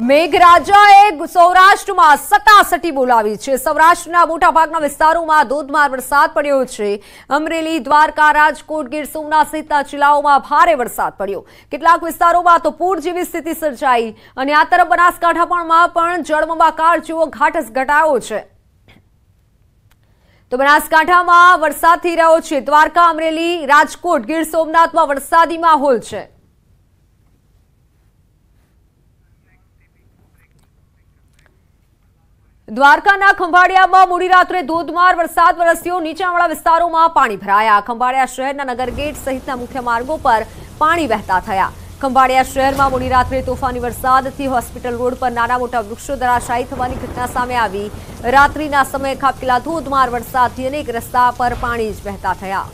મેઘરાજાએ સૌરાષ્ટ્રમાં સટાસટી બોલાવી છે સૌરાષ્ટ્રના મોટાભાગના વિસ્તારોમાં ધોધમાર વરસાદ પડ્યો છે અમરેલી દ્વારકા રાજકોટ ગીર સોમનાથ સહિતના જિલ્લાઓમાં ભારે વરસાદ પડ્યો કેટલાક વિસ્તારોમાં તો પૂર જેવી સ્થિતિ સર્જાઈ અને આ તરફ બનાસકાંઠામાં પણ જળમંબાકાર જેવો ઘાટસ ઘટાયો છે તો બનાસકાંઠામાં વરસાદ થઈ રહ્યો છે દ્વારકા અમરેલી રાજકોટ ગીર સોમનાથમાં વરસાદી માહોલ છે દ્વારકાના ખંભાળિયામાં મોડી રાત્રે ધોધમાર વરસાદ વરસ્યો નીચાણવાળા વિસ્તારોમાં પાણી ભરાયા ખંભાળિયા શહેરના નગર ગેટ સહિતના મુખ્ય માર્ગો પર પાણી વહેતા થયા ખંભાળિયા શહેરમાં મોડી રાત્રે તોફાની વરસાદથી હોસ્પિટલ રોડ પર નાના મોટા વૃક્ષો ધરાશાયી થવાની ઘટના સામે આવી રાત્રિના સમયે ખાબકેલા ધોધમાર વરસાદથી અનેક રસ્તા પર પાણી જ વહેતા થયા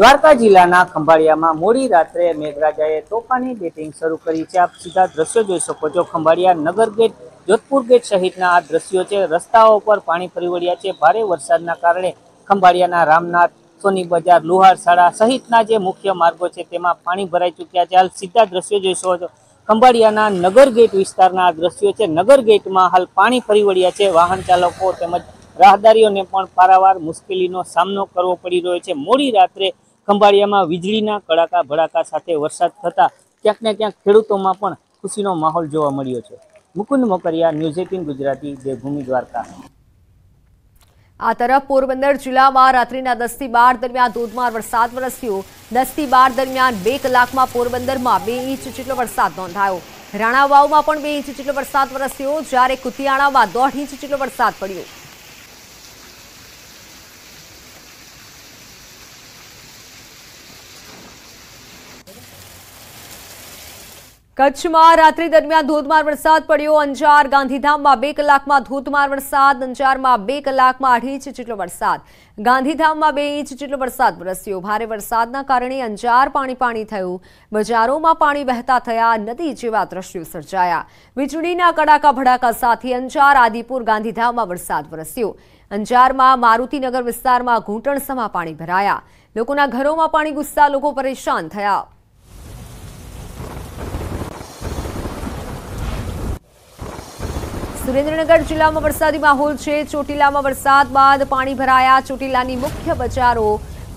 દ્વારકા જિલ્લાના ખંભાળિયામાં મોડી રાત્રે મેઘરાજાએ તોફાની બેટિંગ શરૂ કરી છે આપ સીધા દ્રશ્યો જોઈ શકો છો ખંભાળિયા નગર ગેટ જોધપુર ગેટ સહિતના આ દ્રશ્યો છે રસ્તાઓ પર પાણી ફરી વળ્યા છે ભારે વરસાદના કારણે ખંભાળિયાના રામનાથ સોની બજાર લુહાર શાળા સહિતના જે મુખ્ય માર્ગો છે તેમાં પાણી ભરાઈ ચૂક્યા છે હાલ સીધા દ્રશ્યો જોઈ શકો છો ખંભાળિયાના નગર ગેટ વિસ્તારના આ દ્રશ્યો છે નગર ગેટમાં હાલ પાણી ફરી વળ્યા છે વાહન ચાલકો તેમજ રાહદારીઓને પણ પારાવાર મુશ્કેલીનો સામનો કરવો પડી રહ્યો છે મોડી રાત્રે ખંભાળિયામાં વીજળીના કડાકા ભડાકા સાથે વરસાદ થતા ક્યાંક ને ક્યાંક ખેડૂતોમાં પણ ખુશીનો માહોલ જોવા મળ્યો છે મુકુંદ મોકરિયા ન્યૂઝ એટીન ગુજરાતી દેવભૂમિ દ્વારકા આ તરફ પોરબંદર જિલ્લામાં રાત્રિના દસથી બાર દરમિયાન ધોધમાર વરસાદ વરસ્યો દસથી બાર દરમિયાન બે કલાકમાં પોરબંદરમાં બે ઇંચ જેટલો વરસાદ નોંધાયો રાણાવાવમાં પણ બે ઇંચ જેટલો વરસાદ વરસ્યો જ્યારે કુતિયાણામાં દોઢ ઇંચ જેટલો વરસાદ પડ્યો કચ્છમાં રાત્રિ દરમિયાન ધોધમાર વરસાદ પડ્યો અંજાર ગાંધીધામમાં બે કલાકમાં ધોધમાર વરસાદ અંજારમાં બે કલાકમાં અઢી ઇંચ જેટલો વરસાદ ગાંધીધામમાં બે ઇંચ જેટલો વરસાદ વરસ્યો ભારે વરસાદના કારણે અંજાર પાણી પાણી થયું બજારોમાં પાણી વહેતા થયા નદી જેવા દ્રશ્યો સર્જાયા વીજળીના કડાકા ભડાકા સાથે અંજાર આદિપુર ગાંધીધામમાં વરસાદ વરસ્યો અંજારમાં મારુતિનગર વિસ્તારમાં ઘૂંટણસમાં પાણી ભરાયા લોકોના ઘરોમાં પાણી ઘૂસતા લોકો પરેશાન થયા સુરેન્દ્રનગર જિલ્લામાં વરસાદી માહોલ છે ચોટીલામાં વરસાદ બાદ પાણી ભરાયા ચોટીલાની મુખ્ય બજારો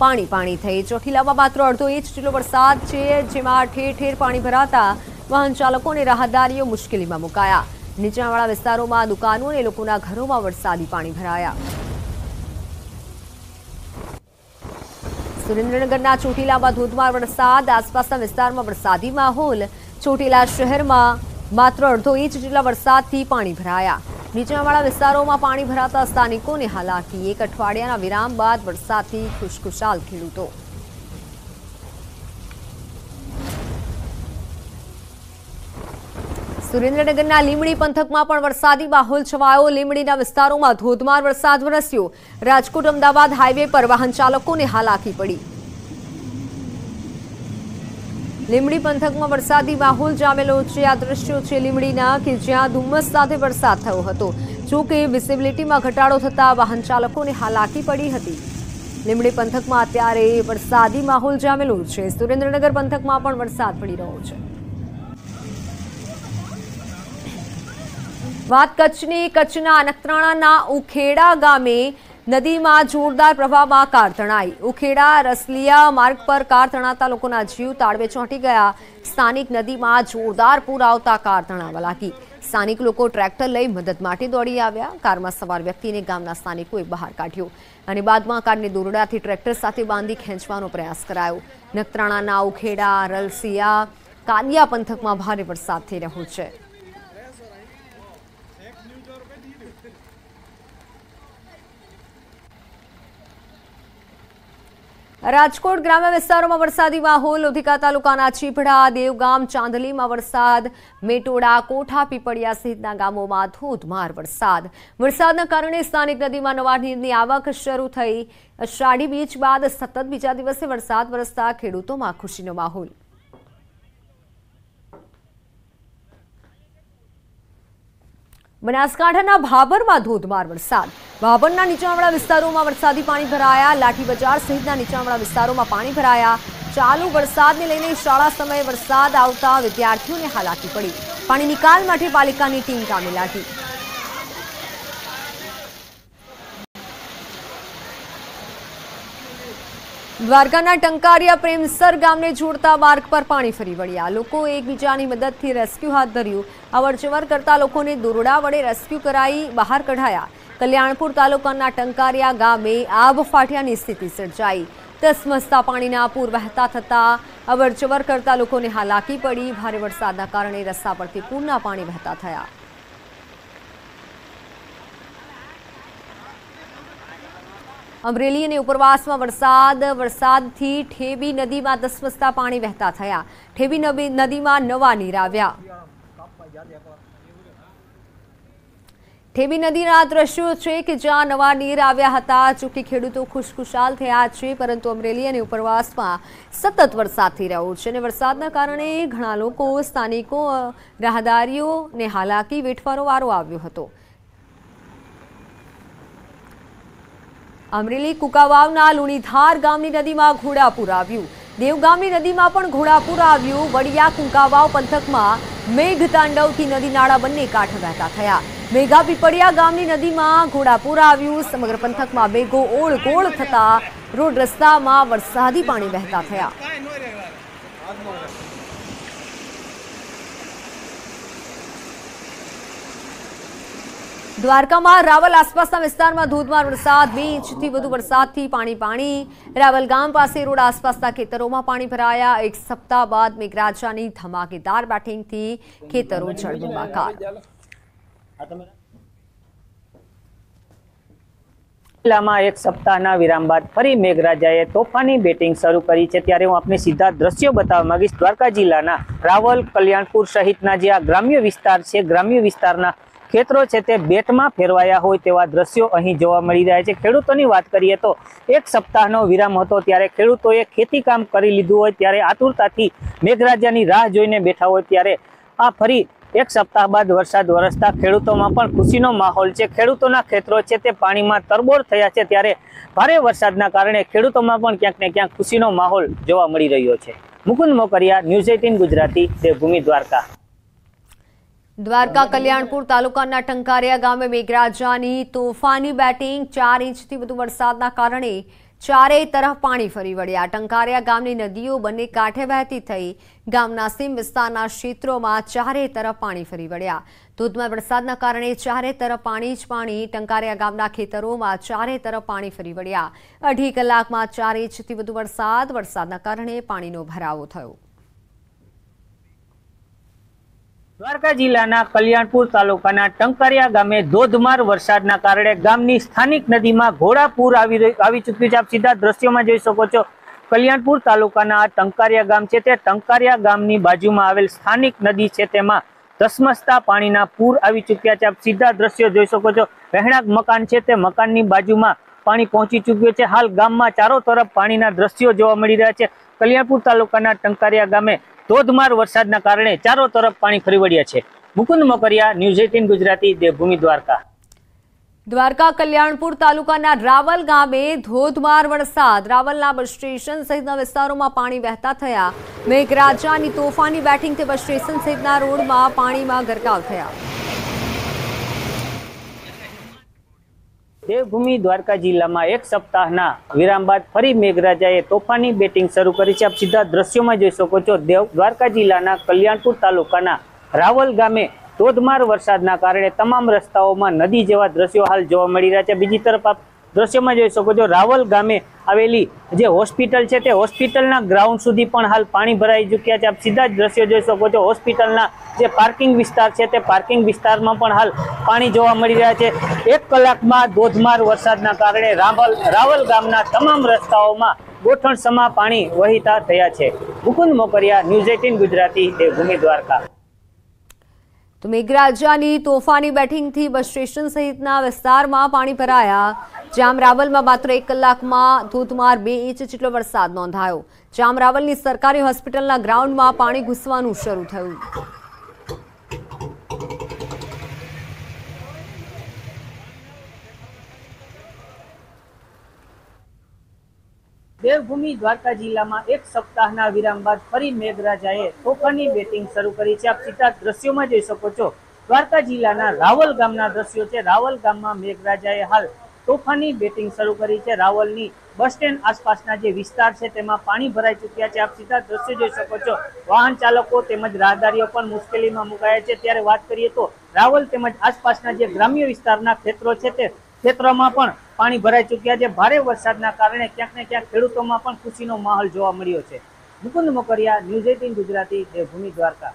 પાણી પાણી થઈ ચોટીલામાં માત્ર અડધો ઇંચ જેટલો વરસાદ છે જેમાં ઠેર ઠેર પાણી ભરાતા વાહન ચાલકો અને રાહદારીઓ મુશ્કેલીમાં મુકાયા નીચાણવાળા વિસ્તારોમાં દુકાનો અને લોકોના ઘરોમાં વરસાદી પાણી ભરાયા સુરેન્દ્રનગરના ચોટીલામાં ધોધમાર વરસાદ આસપાસના વિસ્તારમાં વરસાદી માહોલ ચોટીલા શહેરમાં માત્ર અડધો ઇંચ જેટલા વરસાદથી પાણી ભરાયા નીચાણવાળા વિસ્તારોમાં પાણી ભરાતા સ્થાનિકોને હાલાકી એક અઠવાડિયાના વિરામ બાદ વરસાદથી ખુશખુશાલ ખેડૂતો સુરેન્દ્રનગરના લીમડી પંથકમાં પણ વરસાદી માહોલ છવાયો લીમડીના વિસ્તારોમાં ધોધમાર વરસાદ વરસ્યો રાજકોટ અમદાવાદ હાઈવે પર વાહન ચાલકોને હાલાકી પડી લીમડી પંથકમાં વરસાદી માહોલ જામેલો છે આ દ્રશ્યો છે લીમડીના કે જ્યાં ધુમ્મસ સાથે વરસાદ થયો હતો જોકે કે વિઝિબિલિટીમાં ઘટાડો થતાં વાહન ચાલકોને હાલાકી પડી હતી લીમડી પંથકમાં અત્યારે વરસાદી માહોલ જામેલો છે સુરેન્દ્રનગર પંથકમાં પણ વરસાદ પડી રહ્યો છે વાત કચ્છની કચ્છના નખત્રાણાના ઉખેડા ગામે નદીમાં જોરદાર પ્રવાહમાં કાર તણાઈ ઉખેડા રસલિયા માર્ગ પર કાર તણાતા લોકોના જીવ તાળવે ચોંટી ગયા સ્થાનિક નદીમાં જોરદાર પૂર આવતા કાર તણાવા લાગી સ્થાનિક લોકો ટ્રેક્ટર લઈ મદદ માટે દોડી આવ્યા કારમાં સવાર વ્યક્તિને ગામના સ્થાનિકોએ બહાર કાઢ્યો અને બાદમાં કારને દોરડાથી ટ્રેક્ટર સાથે બાંધી ખેંચવાનો પ્રયાસ કરાયો નખત્રાણાના ઉખેડા રલસિયા કાલિયા પંથકમાં ભારે વરસાદ થઈ રહ્યો છે રાજકોટ ગ્રામ્ય વિસ્તારોમાં વરસાદી માહોલ ઉધિકા તાલુકાના ચીપડા દેવગામ ચાંદલીમાં વરસાદ મેટોડા કોઠા પીપળિયા સહિતના ગામોમાં ધોધમાર વરસાદ વરસાદના કારણે સ્થાનિક નદીમાં નવા નીરની આવક શરૂ થઈ અષાઢી બીચ બાદ સતત બીજા દિવસે વરસાદ વરસતા ખેડૂતોમાં ખુશીનો માહોલ બનાસકાંઠાના ભાભરમાં ધોધમાર વરસાદ ભાભરના નીચાણવાળા વિસ્તારોમાં વરસાદી પાણી ભરાયા લાઠી બજાર સહિતના નીચાણવાળા વિસ્તારોમાં પાણી ભરાયા ચાલુ વરસાદને લઈને શાળા સમયે વરસાદ આવતા વિદ્યાર્થીઓને હાલાકી પડી પાણી નિકાલ માટે પાલિકાની ટીમ કામે લાગી દ્વારકાના ટંકારિયા પ્રેમસર ગામને જોડતા માર્ગ પર પાણી ફરી વળ્યા લોકો એકબીજાની મદદથી રેસ્ક્યુ હાથ ધર્યું અવરજવર કરતા લોકોને દોરડા વડે રેસ્ક્યુ કરાઈ બહાર કઢાયા કલ્યાણપુર તાલુકાના ટંકારિયા ગામે આબ ફાટ્યાની સ્થિતિ સર્જાઈ ધસમસતા પાણીના પૂર વહેતા થતાં અવરજવર કરતા લોકોને હાલાકી પડી ભારે વરસાદના કારણે રસ્તા પરથી પૂરના પાણી વહેતા થયા અમરેલી અને ઉપરવાસમાં વરસાદ વરસાદથી ઠેબી નદીમાં ધસમસતા પાણી વહેતા થયા ઠેબી નદીમાં નવા નીર આવ્યા ઠેબી નદીના દ્રશ્યો છે કે જ્યાં નવા નીર આવ્યા હતા જોકે ખેડૂતો ખુશખુશાલ થયા છે પરંતુ અમરેલી અને ઉપરવાસમાં સતત વરસાદ થઈ રહ્યો છે અને વરસાદના કારણે ઘણા લોકો સ્થાનિકો રાહદારીઓને હાલાકી વેઠવાનો વારો આવ્યો હતો અમરેલી કુકાવાવના લુણીધાર ગામની નદીમાં ઘોડાપુર આવ્યું દેવગામની નદીમાં પણ ઘોડાપુર આવ્યું વડિયા કુંકાવાવ પંથકમાં મેઘતાંડવથી નદી નાળા બંને કાંઠ વહેતા થયા મેઘા પીપળિયા ગામની નદીમાં ઘોડાપુર આવ્યું સમગ્ર પંથકમાં મેઘો ઓળગોળ થતા રોડ રસ્તામાં વરસાદી પાણી વહેતા થયા દ્વારકામાં રાવલ આસપાસના વિસ્તારમાં ધોધમાર વરસાદ બે ઇંચથી વધુ વરસાદથી પાણી પાણી રાવલ ગામ પાસે રોડ આસપાસના ખેતરોમાં પાણી ભરાયા એક સપ્તાહ બાદ મેઘરાજાની ધમાકેદાર બેટિંગથી ખેતરો જળબંબાકાર જિલ્લામાં એક સપ્તાહના વિરામ બાદ ફરી મેઘરાજાએ તોફાની બેટિંગ શરૂ કરી છે ત્યારે હું આપને સીધા દ્રશ્યો બતાવવા માંગીશ દ્વારકા જિલ્લાના રાવલ કલ્યાણપુર સહિતના જે આ ગ્રામ્ય વિસ્તાર છે ગ્રામ્ય વિસ્તારના ખેતરો છે તે બેટમાં ફેરવાયા હોય તેવા દ્રશ્યો અહીં જોવા મળી રહ્યા છે ખેડૂતોની વાત કરીએ તો એક સપ્તાહનો વિરામ હતો ત્યારે ખેડૂતોએ ખેતી કામ કરી લીધું હોય ત્યારે આતુરતાથી મેઘરાજાની રાહ જોઈને બેઠા હોય ત્યારે આ ફરી એક સપ્તાહ બાદ વરસાદ વરસતા ખેડૂતોમાં પણ ખુશીનો માહોલ છે ખેડૂતોના ખેતરો છે તે પાણીમાં તરબોળ થયા છે ત્યારે ભારે વરસાદના કારણે ખેડૂતોમાં પણ ક્યાંક ને ક્યાંક ખુશીનો માહોલ જોવા મળી રહ્યો છે મુકુંદ મોકરિયા ન્યૂઝ એટીન ગુજરાતી દેવભૂમિ દ્વારકા દ્વારકા કલ્યાણપુર તાલુકાના ટંકારિયા ગામે મેઘરાજાની તોફાની બેટિંગ ચાર ઇંચથી વધુ વરસાદના કારણે ચારેય તરફ પાણી ફરી વળ્યા ટંકારિયા ગામની નદીઓ બંને કાંઠે વહેતી થઈ ગામના સીમ વિસ્તારના ક્ષેત્રોમાં ચારેય તરફ પાણી ફરી વળ્યા ધોધમાર વરસાદના કારણે ચારે તરફ પાણી જ પાણી ટંકારિયા ગામના ખેતરોમાં ચારે તરફ પાણી ફરી વળ્યા અઢી કલાકમાં ચાર ઇંચથી વધુ વરસાદ વરસાદના કારણે પાણીનો ભરાવો થયો દ્વારકા જિલ્લાના કલ્યાણપુર તાલુકાના ટંકારિયા ગામે ધોધમાર વરસાદના કારણે ગામની સ્થાનિક નદીમાં ઘોડાપુર આવી આવી ચૂક્યું છે આપ સીધા દ્રશ્યોમાં જોઈ શકો છો કલ્યાણપુર તાલુકાના આ ટંકારિયા ગામ છે તે ટંકારિયા ગામની બાજુમાં આવેલ સ્થાનિક નદી છે તેમાં ધસમસતા પાણીના પૂર આવી ચૂક્યા છે આપ સીધા દ્રશ્યો જોઈ શકો છો રહેણાંક મકાન છે તે મકાનની બાજુમાં પાણી પહોંચી ચૂક્યું છે હાલ ગામમાં ચારો તરફ પાણીના દ્રશ્યો જોવા મળી રહ્યા છે કલ્યાણપુર તાલુકાના ટંકારિયા ગામે ધોધમાર વરસાદના કારણે ચારો તરફ પાણી ફરી વળ્યા છે મુકુંદ મોકરિયા ન્યૂઝ એટીન ગુજરાતી દેવભૂમિ દ્વારકા દ્વારકા કલ્યાણપુર તાલુકાના રાવલ ગામે ધોધમાર વરસાદ રાવલના બસ સ્ટેશન સહિતના વિસ્તારોમાં પાણી વહેતા થયા મેઘરાજાની તોફાની બેટિંગથી બસ સ્ટેશન સહિતના રોડમાં પાણીમાં ગરકાવ થયા દેવભૂમિ દ્વારકા જિલ્લામાં એક સપ્તાહના વિરામ બાદ ફરી મેઘરાજાએ તોફાની બેટિંગ શરૂ કરી છે આપ સીધા દ્રશ્યોમાં જોઈ શકો છો દેવ દ્વારકા જિલ્લાના કલ્યાણપુર તાલુકાના રાવલ ગામે ધોધમાર વરસાદના કારણે તમામ રસ્તાઓમાં નદી જેવા દ્રશ્યો હાલ જોવા મળી રહ્યા છે બીજી તરફ આપ દ્રશ્યમાં જોઈ શકો છો રાવલ ગામે આવેલી જે હોસ્પિટલ છે તે હોસ્પિટલના ગ્રાઉન્ડ સુધી પણ હાલ પાણી ભરાઈ ચૂક્યા છે આપ સીધા જ દ્રશ્યો જોઈ શકો છો હોસ્પિટલના જે પાર્કિંગ વિસ્તાર છે તે પાર્કિંગ વિસ્તારમાં પણ હાલ પાણી જોવા મળી રહ્યા છે એક કલાકમાં ધોધમાર વરસાદના કારણે રાવલ રાવલ ગામના તમામ રસ્તાઓમાં ગોઠણ સમા પાણી વહીતા થયા છે મુકુંદ મોકરિયા ન્યૂઝ એટીન ગુજરાતી દેવભૂમિ દ્વારકા તો મેઘરાજાની તોફાની બેટિંગથી બસ સ્ટેશન સહિતના વિસ્તારમાં પાણી ભરાયા જ્યાં રાવલમાં માત્ર એક કલાકમાં ધોધમાર બે ઇંચ જેટલો વરસાદ નોંધાયો જ્યાં રાવલની સરકારી હોસ્પિટલના ગ્રાઉન્ડમાં પાણી ઘૂસવાનું શરૂ થયું દેવભૂમિ દ્વારકા જિલ્લામાં એક સપ્તાહના વિરામ બાદ ફરી મેઘરાજાએ તોફાની બેટિંગ શરૂ કરી છે આપ સીધા દ્રશ્યોમાં જોઈ શકો છો દ્વારકા જિલ્લાના રાવલ ગામના દ્રશ્યો છે રાવલ ગામમાં મેઘરાજાએ હાલ તોફાની બેટિંગ શરૂ કરી છે રાવલની બસ સ્ટેન્ડ આસપાસના જે વિસ્તાર છે તેમાં પાણી ભરાઈ ચૂક્યા છે આપ સીધા દ્રશ્યો જોઈ શકો છો વાહન ચાલકો તેમજ રાહદારીઓ પણ મુશ્કેલીમાં મુકાયા છે ત્યારે વાત કરીએ તો રાવલ તેમજ આસપાસના જે ગ્રામ્ય વિસ્તારના ક્ષેત્રો છે તે ક્ષેત્રોમાં પણ પાણી ભરાઈ ચૂક્યા છે ભારે વરસાદના કારણે ક્યાંક ને ક્યાંક ખેડૂતોમાં પણ ખુશીનો માહોલ જોવા મળ્યો છે મુકુંદ મોકરિયા ન્યૂઝ એટીન ગુજરાતી દેવભૂમિ દ્વારકા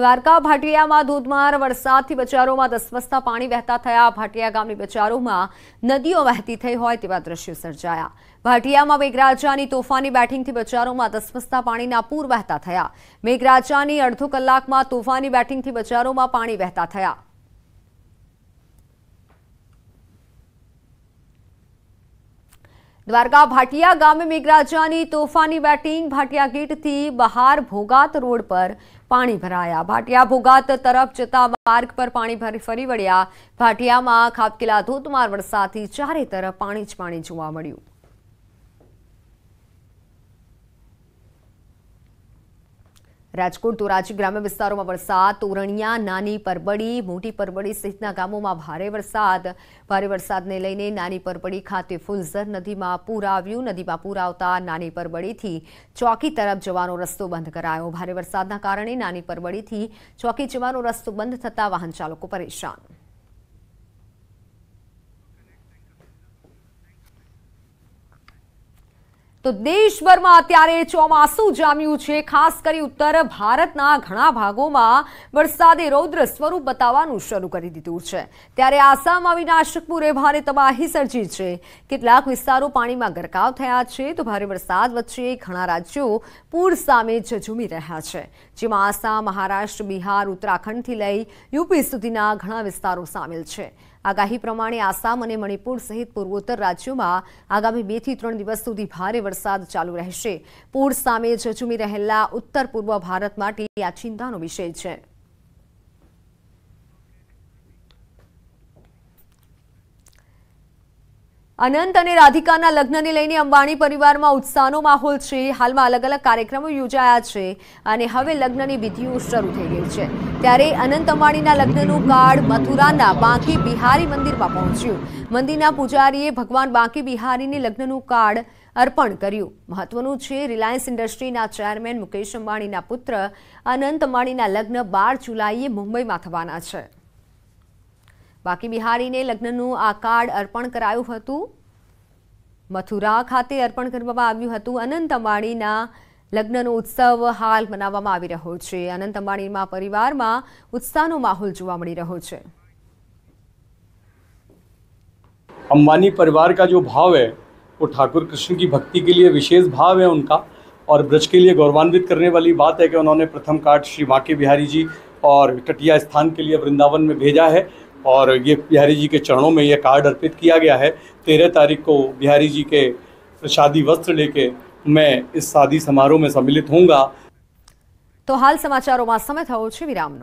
દ્વારકા ભાટિયામાં ધોધમાર વરસાદથી બચારોમાં ધસમસતા પાણી વહેતા થયા ભાટિયા ગામની બચારોમાં નદીઓ વહેતી થઈ હોય તેવા દ્રશ્યો સર્જાયા ભાટિયામાં મેઘરાજાની તોફાની બેટિંગથી બચારોમાં ધસમસતા પાણીના પૂર વહેતા થયા મેઘરાજાની અડધો કલાકમાં તોફાની બેટિંગથી બચારોમાં પાણી વહેતા થયા દ્વારકા ભાટિયા ગામે મેઘરાજાની તોફાની બેટિંગ ભાટિયા ગેટથી બહાર ભોગાત રોડ પર પાણી ભરાયા ભાટિયા ભોગાત તરફ જતા માર્ગ પર પાણી ભરી ફરી વળ્યા ભાટિયામાં ખાબકેલા ધોધમાર વરસાદથી ચારે તરફ પાણી જ પાણી જોવા મળ્યું રાજકોટ ધોરાજી ગ્રામ્ય વિસ્તારોમાં વરસાદ તોરણિયા નાની પરબડી મોટી પરબડી સહિતના ગામોમાં ભારે વરસાદ ભારે વરસાદને લઈને નાની પરબડી ખાતે ફુલઝર નદીમાં પૂર આવ્યું નદીમાં પૂર આવતા નાની પરબડીથી ચોકી તરફ જવાનો રસ્તો બંધ કરાયો ભારે વરસાદના કારણે નાની પરબડીથી ચોકી જવાનો રસ્તો બંધ થતાં વાહન ચાલકો પરેશાન તો દેશભરમાં અત્યારે ચોમાસું જામ્યું છે ખાસ કરી ઉત્તર ભારતના ઘણા ભાગોમાં વરસાદે રૌદ્ર સ્વરૂપ બતાવવાનું શરૂ કરી દીધું છે ત્યારે આસામમાં વિનાશકપુરે ભારે તબાહી સર્જી છે કેટલાક વિસ્તારો પાણીમાં ગરકાવ થયા છે તો ભારે વરસાદ વચ્ચે ઘણા રાજ્યો પૂર સામે ઝઝૂમી રહ્યા છે જેમાં આસામ મહારાષ્ટ્ર બિહાર ઉત્તરાખંડથી લઈ યુપી સુધીના ઘણા વિસ્તારો સામેલ છે આગાહી પ્રમાણે આસામ અને મણિપુર સહિત પૂર્વોત્તર રાજ્યોમાં આગામી બે થી ત્રણ દિવસ સુધી ભારે વરસાદ ચાલુ રહેશે પૂર સામે ઝઝુમી રહેલા ઉત્તર પૂર્વ ભારત માટે આ ચિંતાનો વિષય છે અનંત અને રાધિકાના લગ્નને લઈને અંબાણી પરિવારમાં ઉત્સાહનો માહોલ છે હાલમાં અલગ અલગ કાર્યક્રમો યોજાયા છે અને હવે લગ્નની વિધિઓ શરૂ થઈ ગઈ છે ત્યારે અનંત અંબાણીના લગ્નનું કાર્ડ મથુરાના બાંકી બિહારી મંદિરમાં પહોંચ્યું મંદિરના પૂજારીએ ભગવાન બાંકી બિહારીને લગ્નનું કાર્ડ અર્પણ કર્યું મહત્વનું છે રિલાયન્સ ઇન્ડસ્ટ્રીના ચેરમેન મુકેશ અંબાણીના પુત્ર અનંત અંબાણીના લગ્ન બાર જુલાઈએ મુંબઈમાં થવાના છે बाकी बिहारी ने लग्न आ कार्ड अर्पण करायुत मथुरा खाते अर्पण करूत अनंत अंबाणी लग्न उत्सव हाल मना अनंत अंबाणी परिवार में उत्साह माहौल जी रो अंबानी परिवार का जो भाव है वो ठाकुर कृष्ण की भक्ति के लिए विशेष भाव है उनका और ब्रज के लिए गौरवान्वित करने वाली बात है कि उन्होंने प्रथम कार्ड श्री बांके बिहारी जी और कटिया स्थान के लिए वृंदावन में भेजा है और ये बिहारी जी के चरणों में ये कार्ड अर्पित किया गया है तेरह तारीख को बिहारी जी के शादी वस्त्र लेके मैं इस शादी समारोह में सम्मिलित होऊंगा तो हाल समाचारों में समय था विराम